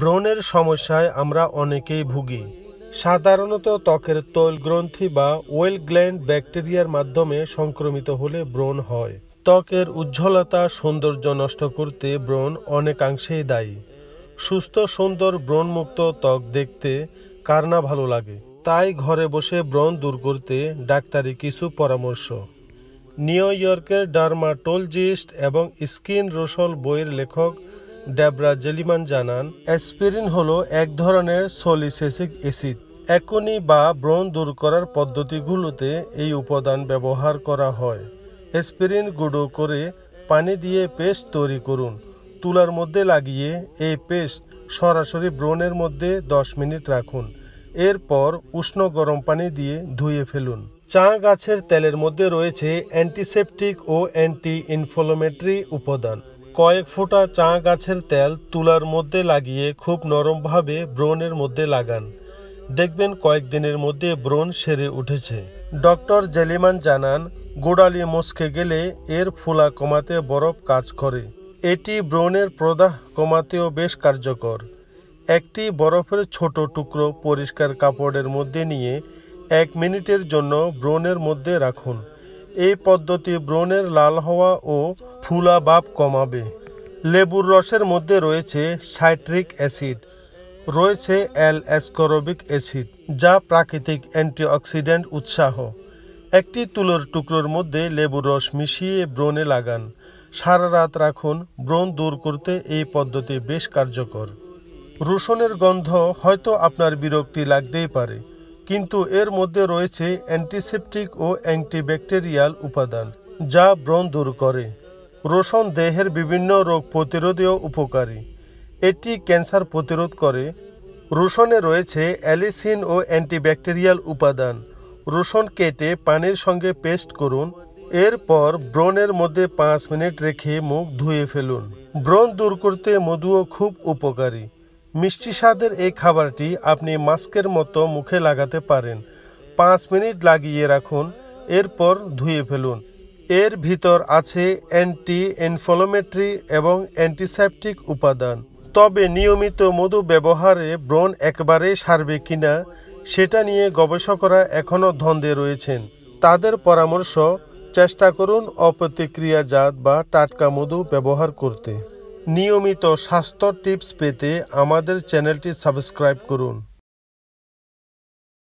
ব্রণের সমস্যায় আমরা অনেকেই ভুগি সাধারণত ত্বকের তৈল গ্রন্থি বা ওয়েল গ্ল্যান্ড ব্যাকটেরিয়ার মাধ্যমে সংক্রমিত হলে ব্রণ হয় ত্বকের উজ্জ্বলতা সৌন্দর্য নষ্ট করতে ব্রণ অনেকাংশেই দায়ী সুস্থ সুন্দর ব্রণমুক্ত ত্বক দেখতে কার না ভালো লাগে তাই ঘরে বসে ব্রণ দূর করতে ডাক্তারি কিছু পরামর্শ নিউ ইয়র্কের ডার্মাটোলজিস্ট এবং স্কিন রোসল বইয়ের লেখক ডেবরা জেলিমান জানান অ্যাসপিরিন হলো এক ধরনের সলিসেসিক অ্যাসিড একনি বা ব্রণ দূর করার পদ্ধতিগুলোতে এই উপাদান ব্যবহার করা হয় অ্যাসপিরিন গুঁড়ো করে পানি দিয়ে পেস্ট তৈরি করুন তুলার মধ্যে লাগিয়ে এই পেস্ট সরাসরি ব্রণের মধ্যে দশ মিনিট রাখুন এরপর উষ্ণ গরম পানি দিয়ে ধুয়ে ফেলুন চা গাছের তেলের মধ্যে রয়েছে অ্যান্টিসেপটিক ও অ্যান্টি ইনফ্লোমেটরি উপাদান কয়েক ফোঁটা চা গাছের তেল তুলার মধ্যে লাগিয়ে খুব নরমভাবে ব্রণের মধ্যে লাগান দেখবেন কয়েকদিনের মধ্যে ব্রণ সেরে উঠেছে ডক্টর জেলিমান জানান গোড়ালি মুচকে গেলে এর ফুলা কমাতে বরফ কাজ করে এটি ব্রণের প্রদাহ কমাতেও বেশ কার্যকর একটি বরফের ছোট টুকরো পরিষ্কার কাপড়ের মধ্যে নিয়ে এক মিনিটের জন্য ব্রণের মধ্যে রাখুন এই পদ্ধতি ব্রণের লাল হওয়া ও ফুলা বাপ কমাবে লেবুর রসের মধ্যে রয়েছে সাইট্রিক অ্যাসিড রয়েছে অ্যাল অ্যাসকোরবিক অ্যাসিড যা প্রাকৃতিক অ্যান্টিঅক্সিডেন্ট উৎসাহ একটি তুলোর টুকরোর মধ্যে লেবুর রস মিশিয়ে ব্রণে লাগান সারা রাত রাখুন ব্রণ দূর করতে এই পদ্ধতি বেশ কার্যকর রসুনের গন্ধ হয়তো আপনার বিরক্তি লাগতেই পারে কিন্তু এর মধ্যে রয়েছে অ্যান্টিসেপটিক ও অ্যান্টিব্যাকটেরিয়াল উপাদান যা ব্রণ দূর করে রসুন দেহের বিভিন্ন রোগ প্রতিরোধেও উপকারী এটি ক্যান্সার প্রতিরোধ করে রসুনে রয়েছে অ্যালিসিন ও অ্যান্টিব্যাকটেরিয়াল উপাদান রসুন কেটে পানির সঙ্গে পেস্ট করুন এরপর ব্রণের মধ্যে পাঁচ মিনিট রেখে মুখ ধুয়ে ফেলুন ব্রণ দূর করতে মধুও খুব উপকারী মিষ্টি স্বাদের এই খাবারটি আপনি মাস্কের মতো মুখে লাগাতে পারেন পাঁচ মিনিট লাগিয়ে রাখুন এরপর ধুয়ে ফেলুন এর ভিতর আছে অ্যান্টি এনফ্লোমেট্রি এবং অ্যান্টিসেপটিক উপাদান তবে নিয়মিত মধু ব্যবহারে ব্রণ একবারে সারবে কিনা সেটা নিয়ে গবেষকরা এখনও ধন্দে রয়েছেন তাদের পরামর্শ চেষ্টা করুন অপ্রতিক্রিয়াজাত বা টাটকা মধু ব্যবহার করতে নিয়মিত স্বাস্থ্য টিপস পেতে আমাদের চ্যানেলটি সাবস্ক্রাইব করুন